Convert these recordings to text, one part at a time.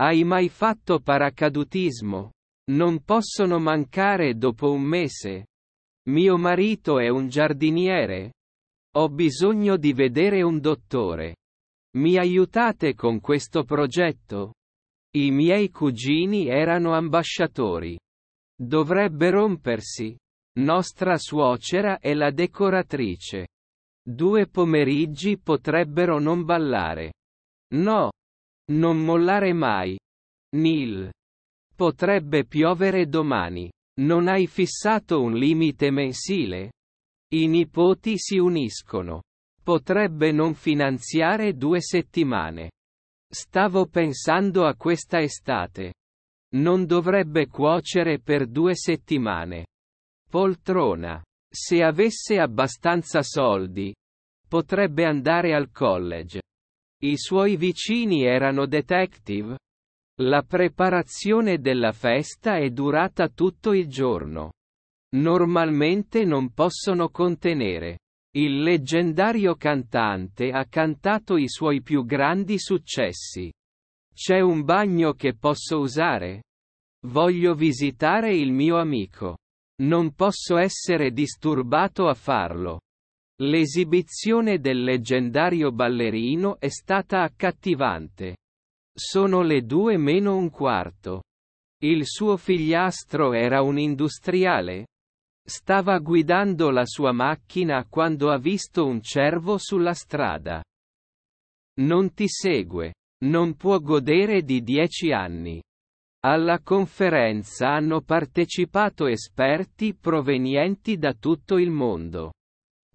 Hai mai fatto paracadutismo? Non possono mancare dopo un mese. Mio marito è un giardiniere. Ho bisogno di vedere un dottore. Mi aiutate con questo progetto? I miei cugini erano ambasciatori. Dovrebbe rompersi. Nostra suocera è la decoratrice. Due pomeriggi potrebbero non ballare. No, non mollare mai. Neil. Potrebbe piovere domani. Non hai fissato un limite mensile? I nipoti si uniscono. Potrebbe non finanziare due settimane. Stavo pensando a questa estate. Non dovrebbe cuocere per due settimane. Poltrona. Se avesse abbastanza soldi, potrebbe andare al college. I suoi vicini erano detective. La preparazione della festa è durata tutto il giorno. Normalmente non possono contenere. Il leggendario cantante ha cantato i suoi più grandi successi. C'è un bagno che posso usare? Voglio visitare il mio amico. Non posso essere disturbato a farlo. L'esibizione del leggendario ballerino è stata accattivante. Sono le due meno un quarto. Il suo figliastro era un industriale? Stava guidando la sua macchina quando ha visto un cervo sulla strada. Non ti segue. Non può godere di dieci anni. Alla conferenza hanno partecipato esperti provenienti da tutto il mondo.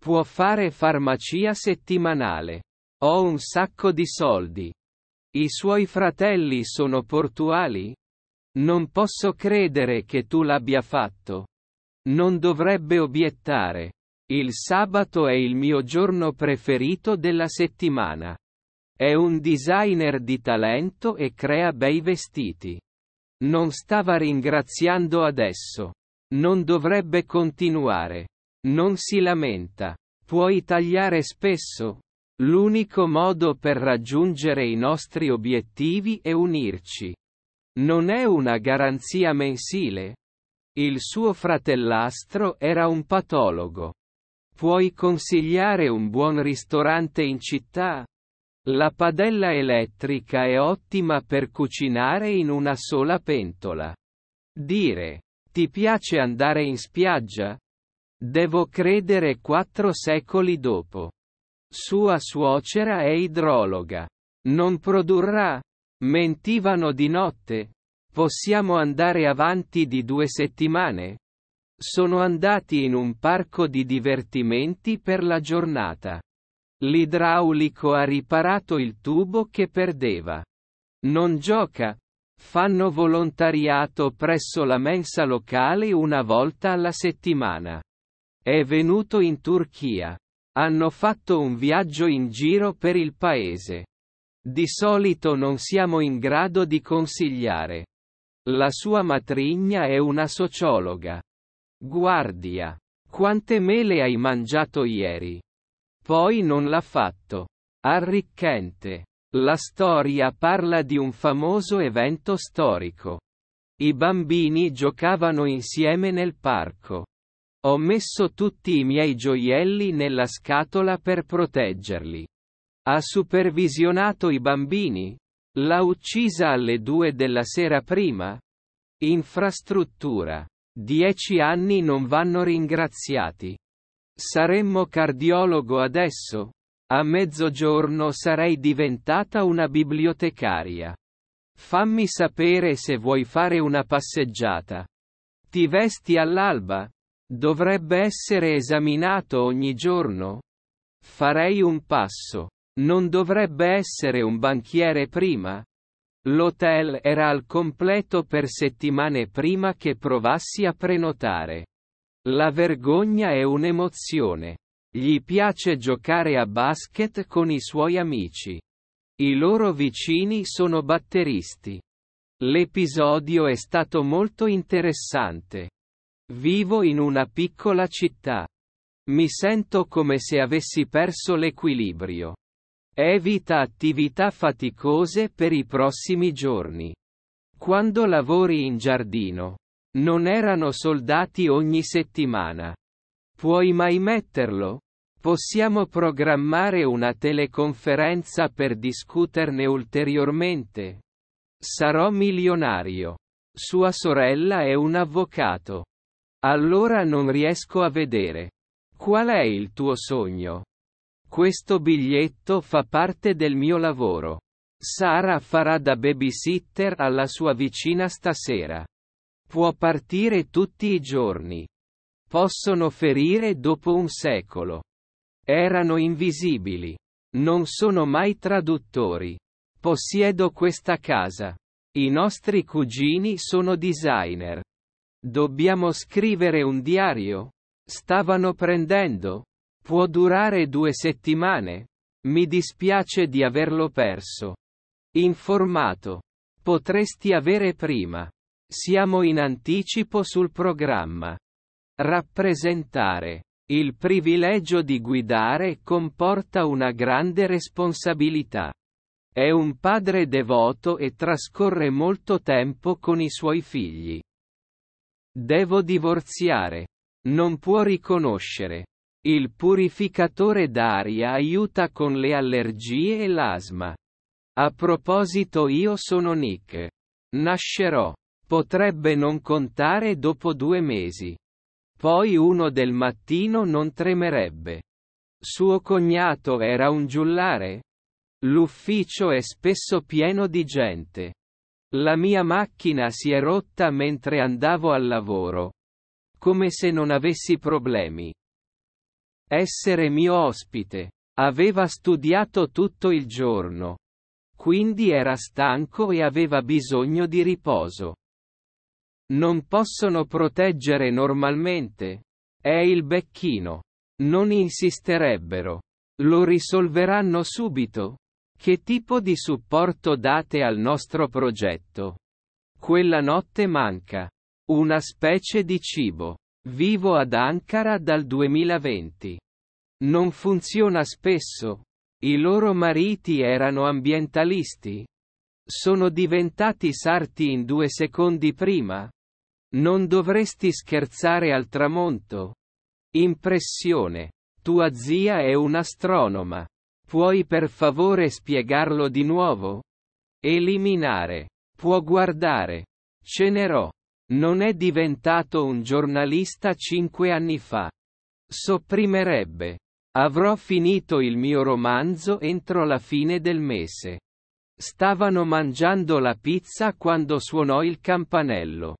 Può fare farmacia settimanale. Ho un sacco di soldi. I suoi fratelli sono portuali? Non posso credere che tu l'abbia fatto. Non dovrebbe obiettare. Il sabato è il mio giorno preferito della settimana. È un designer di talento e crea bei vestiti. Non stava ringraziando adesso. Non dovrebbe continuare. Non si lamenta. Puoi tagliare spesso. L'unico modo per raggiungere i nostri obiettivi è unirci. Non è una garanzia mensile. Il suo fratellastro era un patologo. Puoi consigliare un buon ristorante in città? La padella elettrica è ottima per cucinare in una sola pentola. Dire, ti piace andare in spiaggia? Devo credere quattro secoli dopo. Sua suocera è idrologa. Non produrrà. Mentivano di notte. Possiamo andare avanti di due settimane? Sono andati in un parco di divertimenti per la giornata. L'idraulico ha riparato il tubo che perdeva. Non gioca. Fanno volontariato presso la mensa locale una volta alla settimana. È venuto in Turchia. Hanno fatto un viaggio in giro per il paese. Di solito non siamo in grado di consigliare. La sua matrigna è una sociologa. Guardia. Quante mele hai mangiato ieri? Poi non l'ha fatto. Arricchente. La storia parla di un famoso evento storico. I bambini giocavano insieme nel parco. Ho messo tutti i miei gioielli nella scatola per proteggerli. Ha supervisionato i bambini? L'ha uccisa alle due della sera prima? Infrastruttura. Dieci anni non vanno ringraziati. Saremmo cardiologo adesso? A mezzogiorno sarei diventata una bibliotecaria. Fammi sapere se vuoi fare una passeggiata. Ti vesti all'alba? Dovrebbe essere esaminato ogni giorno? Farei un passo. Non dovrebbe essere un banchiere prima? L'hotel era al completo per settimane prima che provassi a prenotare. La vergogna è un'emozione. Gli piace giocare a basket con i suoi amici. I loro vicini sono batteristi. L'episodio è stato molto interessante. Vivo in una piccola città. Mi sento come se avessi perso l'equilibrio. Evita attività faticose per i prossimi giorni. Quando lavori in giardino. Non erano soldati ogni settimana. Puoi mai metterlo? Possiamo programmare una teleconferenza per discuterne ulteriormente. Sarò milionario. Sua sorella è un avvocato. Allora non riesco a vedere. Qual è il tuo sogno? Questo biglietto fa parte del mio lavoro. Sara farà da babysitter alla sua vicina stasera. Può partire tutti i giorni. Possono ferire dopo un secolo. Erano invisibili. Non sono mai traduttori. Possiedo questa casa. I nostri cugini sono designer. Dobbiamo scrivere un diario. Stavano prendendo. Può durare due settimane. Mi dispiace di averlo perso. Informato. Potresti avere prima. Siamo in anticipo sul programma. Rappresentare. Il privilegio di guidare comporta una grande responsabilità. È un padre devoto e trascorre molto tempo con i suoi figli. Devo divorziare. Non può riconoscere. Il purificatore d'aria aiuta con le allergie e l'asma. A proposito io sono Nick. Nascerò. Potrebbe non contare dopo due mesi. Poi uno del mattino non tremerebbe. Suo cognato era un giullare? L'ufficio è spesso pieno di gente. La mia macchina si è rotta mentre andavo al lavoro. Come se non avessi problemi. Essere mio ospite. Aveva studiato tutto il giorno. Quindi era stanco e aveva bisogno di riposo. Non possono proteggere normalmente. È il becchino. Non insisterebbero. Lo risolveranno subito. Che tipo di supporto date al nostro progetto? Quella notte manca. Una specie di cibo. Vivo ad Ankara dal 2020. Non funziona spesso. I loro mariti erano ambientalisti. Sono diventati sarti in due secondi prima. Non dovresti scherzare al tramonto. Impressione. Tua zia è un'astronoma. Puoi per favore spiegarlo di nuovo? Eliminare. Può guardare. Cenerò. Non è diventato un giornalista cinque anni fa. Sopprimerebbe. Avrò finito il mio romanzo entro la fine del mese. Stavano mangiando la pizza quando suonò il campanello.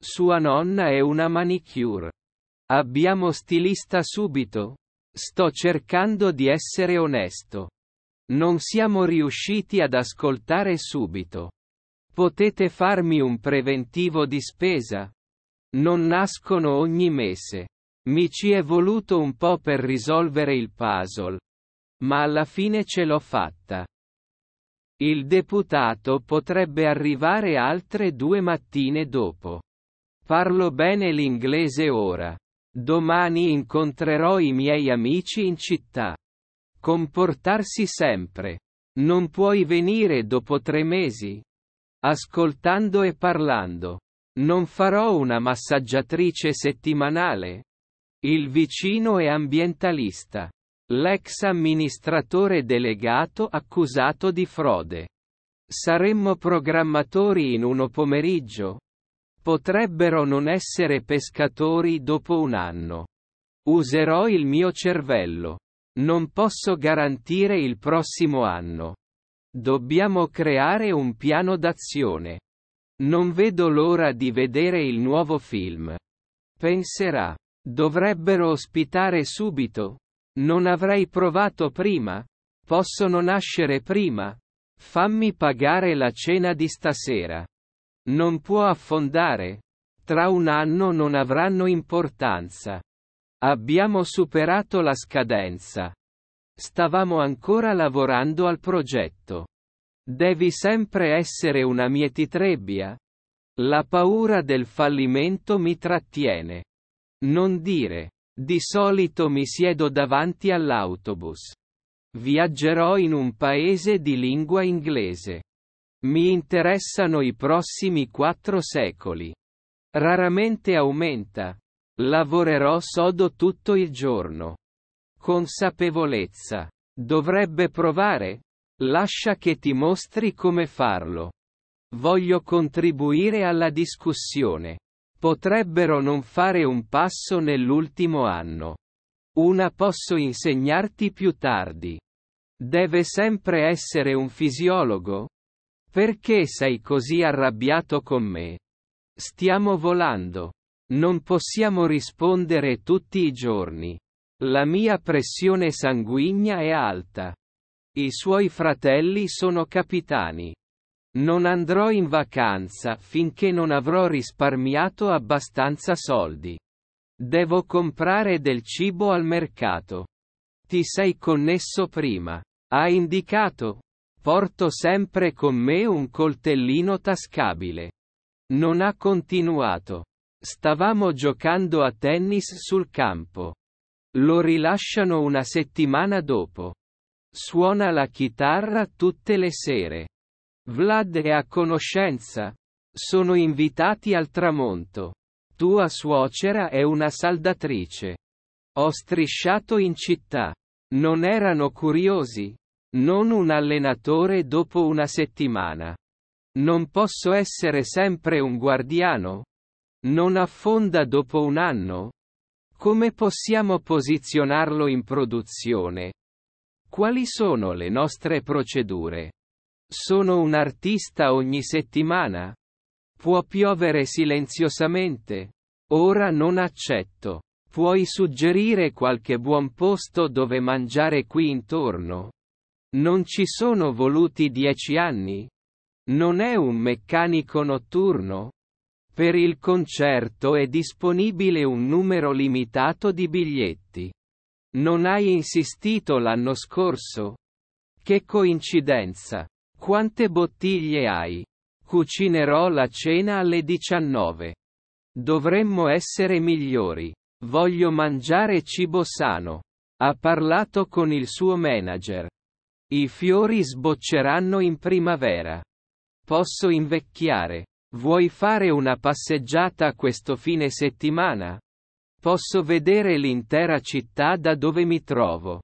Sua nonna è una manicure. Abbiamo stilista subito? Sto cercando di essere onesto. Non siamo riusciti ad ascoltare subito. Potete farmi un preventivo di spesa? Non nascono ogni mese. Mi ci è voluto un po' per risolvere il puzzle. Ma alla fine ce l'ho fatta. Il deputato potrebbe arrivare altre due mattine dopo. Parlo bene l'inglese ora. Domani incontrerò i miei amici in città. Comportarsi sempre. Non puoi venire dopo tre mesi. Ascoltando e parlando. Non farò una massaggiatrice settimanale. Il vicino è ambientalista. L'ex amministratore delegato accusato di frode. Saremmo programmatori in uno pomeriggio. Potrebbero non essere pescatori dopo un anno. Userò il mio cervello. Non posso garantire il prossimo anno. Dobbiamo creare un piano d'azione. Non vedo l'ora di vedere il nuovo film. Penserà. Dovrebbero ospitare subito. Non avrei provato prima. Possono nascere prima. Fammi pagare la cena di stasera. Non può affondare. Tra un anno non avranno importanza. Abbiamo superato la scadenza. Stavamo ancora lavorando al progetto. Devi sempre essere una mietitrebbia. La paura del fallimento mi trattiene. Non dire. Di solito mi siedo davanti all'autobus. Viaggerò in un paese di lingua inglese. Mi interessano i prossimi quattro secoli. Raramente aumenta. Lavorerò sodo tutto il giorno. Consapevolezza. Dovrebbe provare? Lascia che ti mostri come farlo. Voglio contribuire alla discussione. Potrebbero non fare un passo nell'ultimo anno. Una posso insegnarti più tardi. Deve sempre essere un fisiologo? Perché sei così arrabbiato con me? Stiamo volando. Non possiamo rispondere tutti i giorni. La mia pressione sanguigna è alta. I suoi fratelli sono capitani. Non andrò in vacanza finché non avrò risparmiato abbastanza soldi. Devo comprare del cibo al mercato. Ti sei connesso prima. Ha indicato, Porto sempre con me un coltellino tascabile. Non ha continuato. Stavamo giocando a tennis sul campo. Lo rilasciano una settimana dopo. Suona la chitarra tutte le sere. Vlad è a conoscenza. Sono invitati al tramonto. Tua suocera è una saldatrice. Ho strisciato in città. Non erano curiosi? Non un allenatore dopo una settimana. Non posso essere sempre un guardiano? Non affonda dopo un anno? Come possiamo posizionarlo in produzione? Quali sono le nostre procedure? Sono un artista ogni settimana? Può piovere silenziosamente? Ora non accetto. Puoi suggerire qualche buon posto dove mangiare qui intorno? Non ci sono voluti dieci anni? Non è un meccanico notturno? Per il concerto è disponibile un numero limitato di biglietti. Non hai insistito l'anno scorso? Che coincidenza! Quante bottiglie hai? Cucinerò la cena alle 19. Dovremmo essere migliori. Voglio mangiare cibo sano. Ha parlato con il suo manager. I fiori sbocceranno in primavera. Posso invecchiare. Vuoi fare una passeggiata questo fine settimana? Posso vedere l'intera città da dove mi trovo.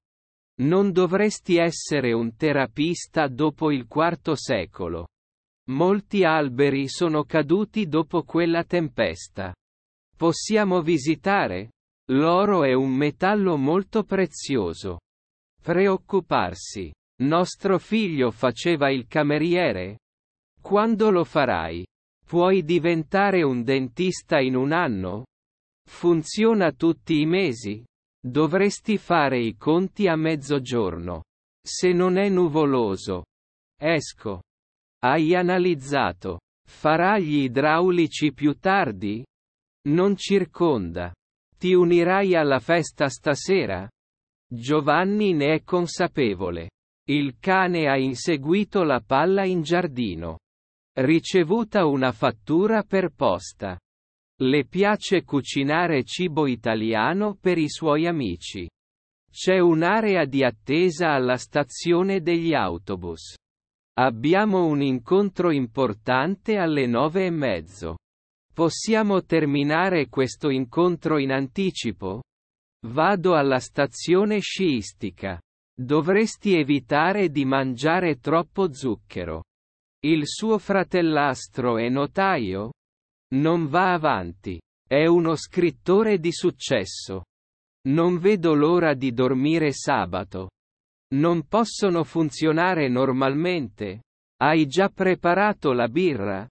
Non dovresti essere un terapista dopo il quarto secolo. Molti alberi sono caduti dopo quella tempesta. Possiamo visitare? L'oro è un metallo molto prezioso. Preoccuparsi. Nostro figlio faceva il cameriere? Quando lo farai? Puoi diventare un dentista in un anno? Funziona tutti i mesi? Dovresti fare i conti a mezzogiorno. Se non è nuvoloso. Esco. Hai analizzato. Farà gli idraulici più tardi? Non circonda. Ti unirai alla festa stasera? Giovanni ne è consapevole. Il cane ha inseguito la palla in giardino. Ricevuta una fattura per posta. Le piace cucinare cibo italiano per i suoi amici. C'è un'area di attesa alla stazione degli autobus. Abbiamo un incontro importante alle nove e mezzo. Possiamo terminare questo incontro in anticipo? Vado alla stazione sciistica. Dovresti evitare di mangiare troppo zucchero. Il suo fratellastro è notaio? Non va avanti. È uno scrittore di successo. Non vedo l'ora di dormire sabato. Non possono funzionare normalmente. Hai già preparato la birra?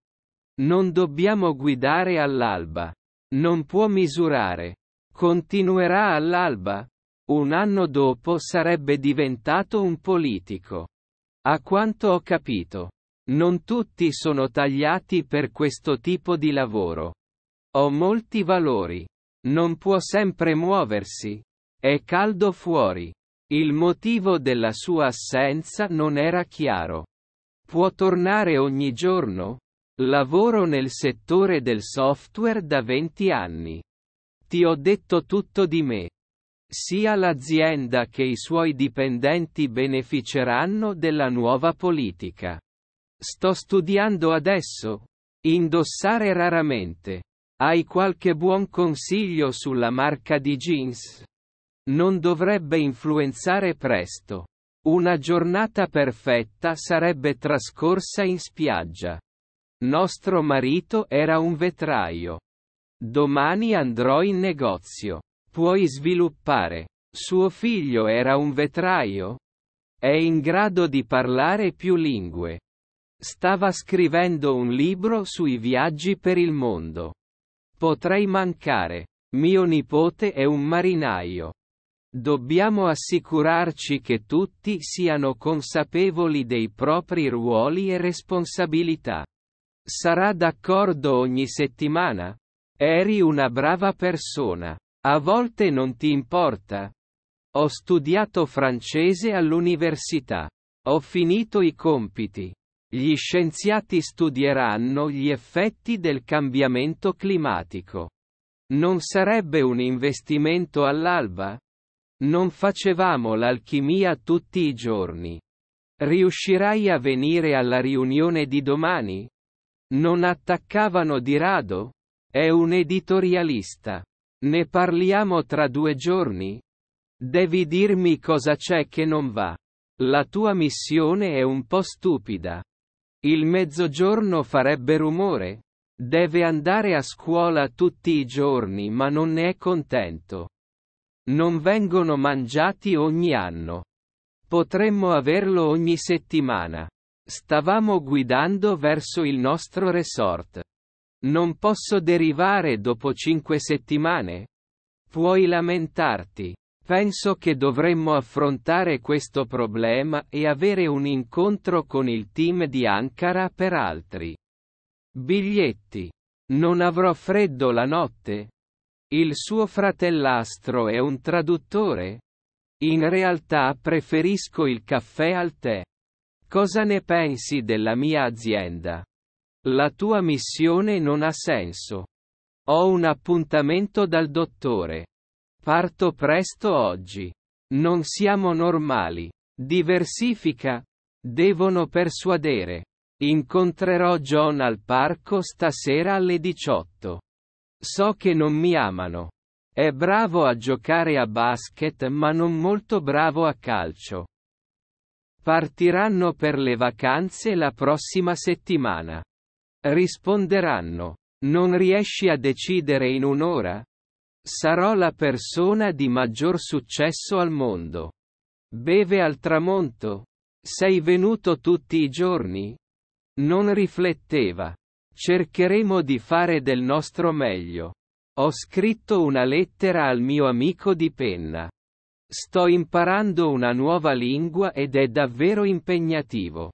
Non dobbiamo guidare all'alba. Non può misurare. Continuerà all'alba? Un anno dopo sarebbe diventato un politico. A quanto ho capito. Non tutti sono tagliati per questo tipo di lavoro. Ho molti valori. Non può sempre muoversi. È caldo fuori. Il motivo della sua assenza non era chiaro. Può tornare ogni giorno? Lavoro nel settore del software da 20 anni. Ti ho detto tutto di me. Sia l'azienda che i suoi dipendenti beneficeranno della nuova politica. Sto studiando adesso. Indossare raramente. Hai qualche buon consiglio sulla marca di jeans? Non dovrebbe influenzare presto. Una giornata perfetta sarebbe trascorsa in spiaggia. Nostro marito era un vetraio. Domani andrò in negozio. Puoi sviluppare. Suo figlio era un vetraio? È in grado di parlare più lingue. Stava scrivendo un libro sui viaggi per il mondo. Potrei mancare. Mio nipote è un marinaio. Dobbiamo assicurarci che tutti siano consapevoli dei propri ruoli e responsabilità. Sarà d'accordo ogni settimana? Eri una brava persona. A volte non ti importa. Ho studiato francese all'università. Ho finito i compiti. Gli scienziati studieranno gli effetti del cambiamento climatico. Non sarebbe un investimento all'alba? Non facevamo l'alchimia tutti i giorni. Riuscirai a venire alla riunione di domani? Non attaccavano di rado? È un editorialista. Ne parliamo tra due giorni? Devi dirmi cosa c'è che non va. La tua missione è un po' stupida. Il mezzogiorno farebbe rumore. Deve andare a scuola tutti i giorni ma non ne è contento. Non vengono mangiati ogni anno. Potremmo averlo ogni settimana. Stavamo guidando verso il nostro resort. Non posso derivare dopo cinque settimane? Puoi lamentarti. Penso che dovremmo affrontare questo problema e avere un incontro con il team di Ankara per altri. Biglietti. Non avrò freddo la notte? Il suo fratellastro è un traduttore? In realtà preferisco il caffè al tè. Cosa ne pensi della mia azienda? La tua missione non ha senso. Ho un appuntamento dal dottore. Parto presto oggi. Non siamo normali. Diversifica. Devono persuadere. Incontrerò John al parco stasera alle 18. So che non mi amano. È bravo a giocare a basket ma non molto bravo a calcio. Partiranno per le vacanze la prossima settimana. Risponderanno. Non riesci a decidere in un'ora? Sarò la persona di maggior successo al mondo. Beve al tramonto. Sei venuto tutti i giorni? Non rifletteva. Cercheremo di fare del nostro meglio. Ho scritto una lettera al mio amico di penna. Sto imparando una nuova lingua ed è davvero impegnativo.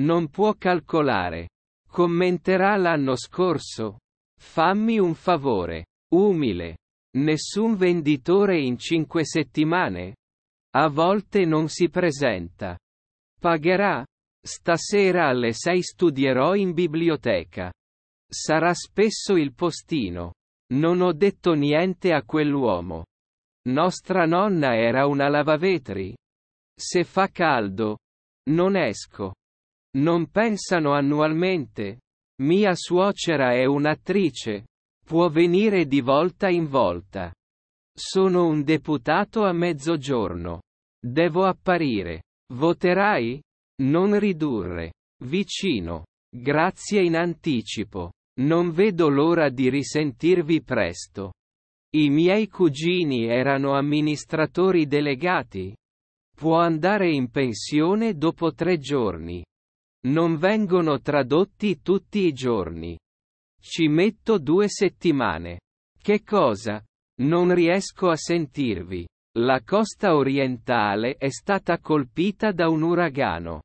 Non può calcolare. Commenterà l'anno scorso. Fammi un favore. Umile. Nessun venditore in cinque settimane. A volte non si presenta. Pagherà. Stasera alle sei studierò in biblioteca. Sarà spesso il postino. Non ho detto niente a quell'uomo. Nostra nonna era una lavavetri. Se fa caldo. Non esco. Non pensano annualmente. Mia suocera è un'attrice. Può venire di volta in volta. Sono un deputato a mezzogiorno. Devo apparire. Voterai? Non ridurre. Vicino. Grazie in anticipo. Non vedo l'ora di risentirvi presto. I miei cugini erano amministratori delegati. Può andare in pensione dopo tre giorni. Non vengono tradotti tutti i giorni. Ci metto due settimane. Che cosa? Non riesco a sentirvi. La costa orientale è stata colpita da un uragano.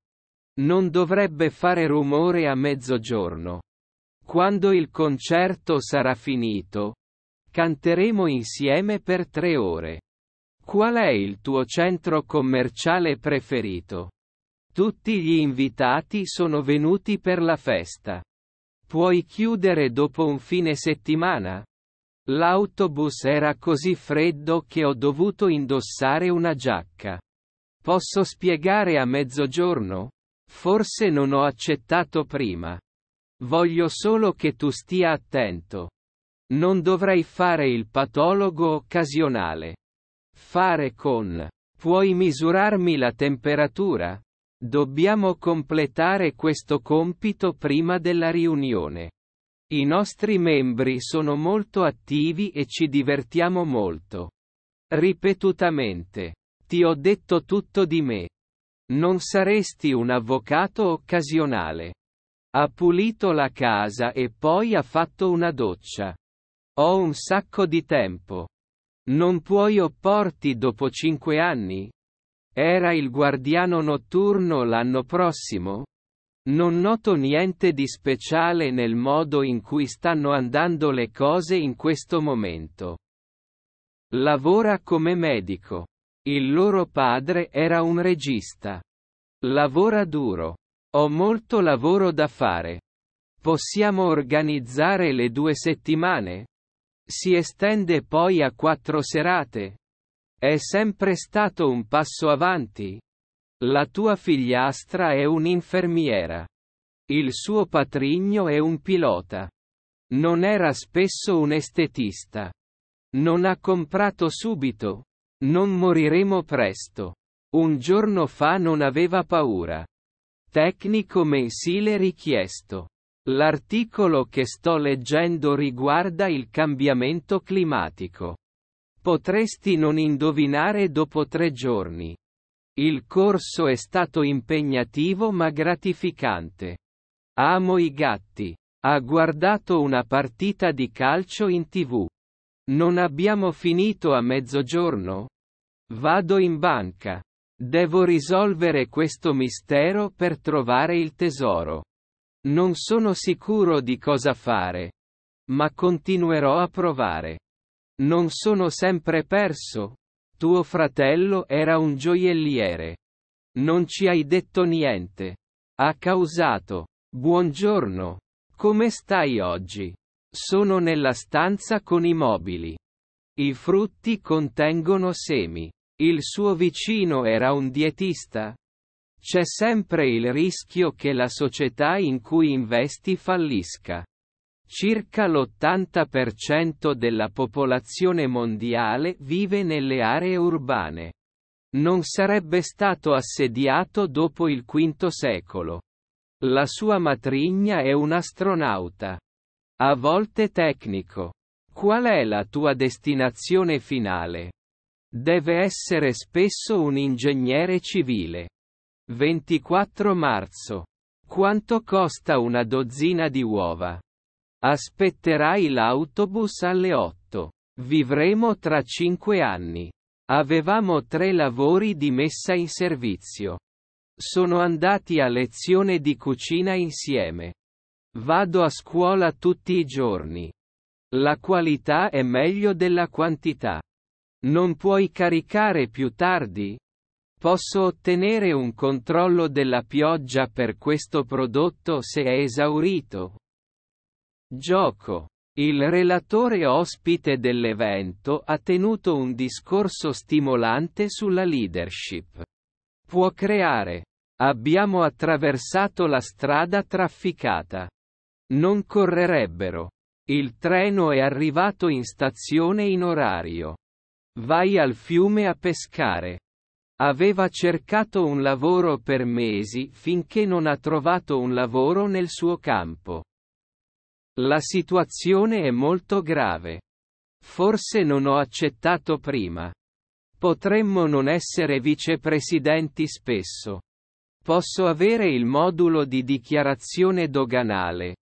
Non dovrebbe fare rumore a mezzogiorno. Quando il concerto sarà finito, canteremo insieme per tre ore. Qual è il tuo centro commerciale preferito? Tutti gli invitati sono venuti per la festa. Puoi chiudere dopo un fine settimana? L'autobus era così freddo che ho dovuto indossare una giacca. Posso spiegare a mezzogiorno? Forse non ho accettato prima. Voglio solo che tu stia attento. Non dovrei fare il patologo occasionale. Fare con. Puoi misurarmi la temperatura? Dobbiamo completare questo compito prima della riunione. I nostri membri sono molto attivi e ci divertiamo molto. Ripetutamente. Ti ho detto tutto di me. Non saresti un avvocato occasionale. Ha pulito la casa e poi ha fatto una doccia. Ho un sacco di tempo. Non puoi opporti dopo cinque anni? Era il guardiano notturno l'anno prossimo? Non noto niente di speciale nel modo in cui stanno andando le cose in questo momento. Lavora come medico. Il loro padre era un regista. Lavora duro. Ho molto lavoro da fare. Possiamo organizzare le due settimane? Si estende poi a quattro serate? È sempre stato un passo avanti. La tua figliastra è un'infermiera. Il suo patrigno è un pilota. Non era spesso un estetista. Non ha comprato subito. Non moriremo presto. Un giorno fa non aveva paura. Tecnico mensile richiesto. L'articolo che sto leggendo riguarda il cambiamento climatico. Potresti non indovinare dopo tre giorni. Il corso è stato impegnativo ma gratificante. Amo i gatti. Ha guardato una partita di calcio in tv. Non abbiamo finito a mezzogiorno? Vado in banca. Devo risolvere questo mistero per trovare il tesoro. Non sono sicuro di cosa fare. Ma continuerò a provare. Non sono sempre perso. Tuo fratello era un gioielliere. Non ci hai detto niente. Ha causato. Buongiorno. Come stai oggi? Sono nella stanza con i mobili. I frutti contengono semi. Il suo vicino era un dietista? C'è sempre il rischio che la società in cui investi fallisca. Circa l'80% della popolazione mondiale vive nelle aree urbane. Non sarebbe stato assediato dopo il V secolo. La sua matrigna è un astronauta. A volte tecnico. Qual è la tua destinazione finale? Deve essere spesso un ingegnere civile. 24 marzo. Quanto costa una dozzina di uova? Aspetterai l'autobus alle 8. Vivremo tra 5 anni. Avevamo tre lavori di messa in servizio. Sono andati a lezione di cucina insieme. Vado a scuola tutti i giorni. La qualità è meglio della quantità. Non puoi caricare più tardi? Posso ottenere un controllo della pioggia per questo prodotto se è esaurito? Gioco. Il relatore ospite dell'evento ha tenuto un discorso stimolante sulla leadership. Può creare. Abbiamo attraversato la strada trafficata. Non correrebbero. Il treno è arrivato in stazione in orario. Vai al fiume a pescare. Aveva cercato un lavoro per mesi finché non ha trovato un lavoro nel suo campo. La situazione è molto grave. Forse non ho accettato prima. Potremmo non essere vicepresidenti spesso. Posso avere il modulo di dichiarazione doganale.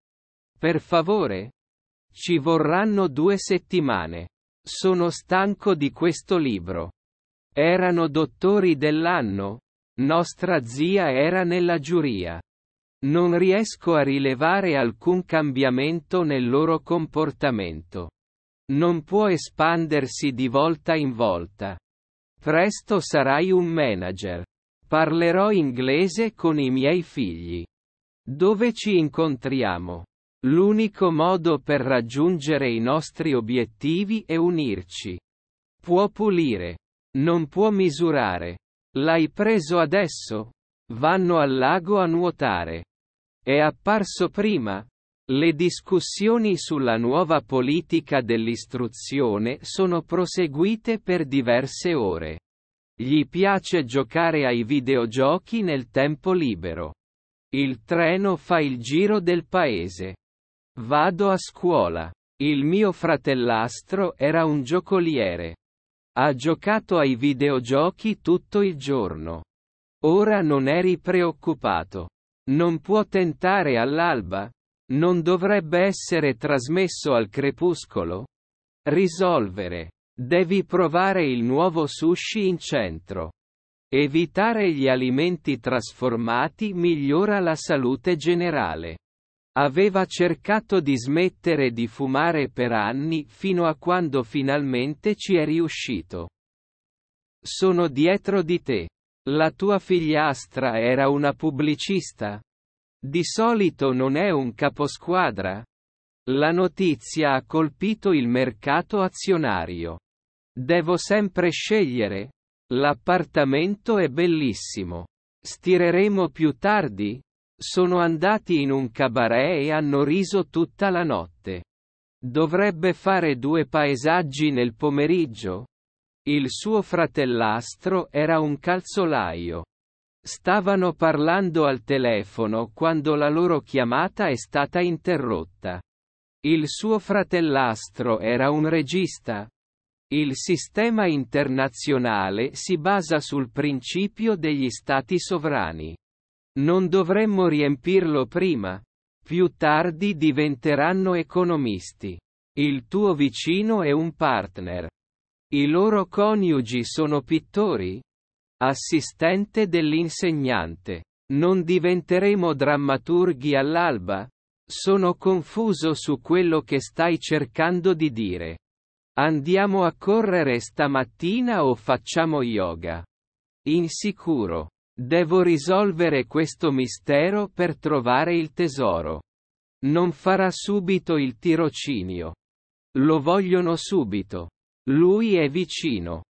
Per favore? Ci vorranno due settimane. Sono stanco di questo libro. Erano dottori dell'anno? Nostra zia era nella giuria. Non riesco a rilevare alcun cambiamento nel loro comportamento. Non può espandersi di volta in volta. Presto sarai un manager. Parlerò inglese con i miei figli. Dove ci incontriamo? L'unico modo per raggiungere i nostri obiettivi è unirci. Può pulire. Non può misurare. L'hai preso adesso? Vanno al lago a nuotare. È apparso prima. Le discussioni sulla nuova politica dell'istruzione sono proseguite per diverse ore. Gli piace giocare ai videogiochi nel tempo libero. Il treno fa il giro del paese. Vado a scuola. Il mio fratellastro era un giocoliere. Ha giocato ai videogiochi tutto il giorno. Ora non eri preoccupato. Non può tentare all'alba? Non dovrebbe essere trasmesso al crepuscolo? Risolvere. Devi provare il nuovo sushi in centro. Evitare gli alimenti trasformati migliora la salute generale. Aveva cercato di smettere di fumare per anni fino a quando finalmente ci è riuscito. Sono dietro di te. La tua figliastra era una pubblicista. Di solito non è un caposquadra. La notizia ha colpito il mercato azionario. Devo sempre scegliere. L'appartamento è bellissimo. Stireremo più tardi? Sono andati in un cabaret e hanno riso tutta la notte. Dovrebbe fare due paesaggi nel pomeriggio? Il suo fratellastro era un calzolaio. Stavano parlando al telefono quando la loro chiamata è stata interrotta. Il suo fratellastro era un regista. Il sistema internazionale si basa sul principio degli stati sovrani. Non dovremmo riempirlo prima. Più tardi diventeranno economisti. Il tuo vicino è un partner. I loro coniugi sono pittori? Assistente dell'insegnante. Non diventeremo drammaturghi all'alba? Sono confuso su quello che stai cercando di dire. Andiamo a correre stamattina o facciamo yoga? Insicuro. Devo risolvere questo mistero per trovare il tesoro. Non farà subito il tirocinio. Lo vogliono subito. Lui è vicino.